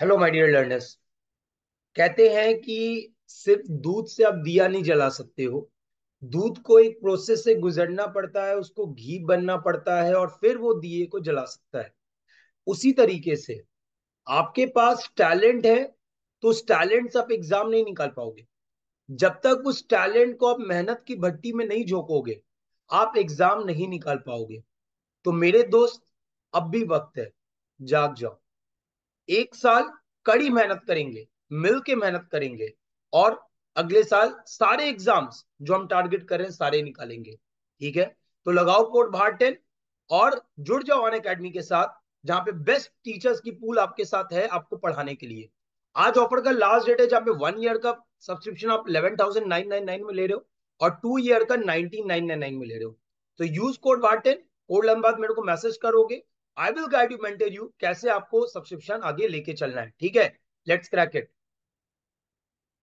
hello my dear learners कहते हैं कि सिर्फ दूध से आप दिया नहीं जला सकते हो दूध को एक प्रोसेस से गुजरना पड़ता है उसको घी बनना पड़ता है और फिर वो दिए को जला सकता है उसी तरीके से आपके पास टैलेंट है तो उस टैलेंट से आप एग्जाम नहीं निकाल पाओगे जब तक उस टैलेंट को आप मेहनत की भट्टी में नहीं झोंकोगे आप एग्जाम नहीं निकाल पाओगे तो मेरे दोस्त अब भी वक्त है जाग जाओ एक साल कड़ी मेहनत करेंगे मिलके मेहनत करेंगे और अगले साल सारे एग्जाम्स जो हम टारगेट कर रहे हैं सारे निकालेंगे ठीक है तो लगाओ कोड भारटेन और जुड़ जाओ ऑन अकेडमी के साथ जहां पे बेस्ट टीचर्स की पूल आपके साथ है आपको पढ़ाने के लिए आज ऑफर का लास्ट डेट है जहां पे वन ईयर का सब्सक्रिप्शन आप eleven thousand nine nine nine में ले रहे हो और टू ईयर का नाइनटीन नाइन नाइन नाइन में ले रहे हो तो यूज कोड वार्टेन कोड लंबा मेरे को मैसेज करोगे I will guide you maintain you कैसे आपको सब्सक्रिप्शन आगे लेके चलना है ठीक है लेट्स क्रैक इट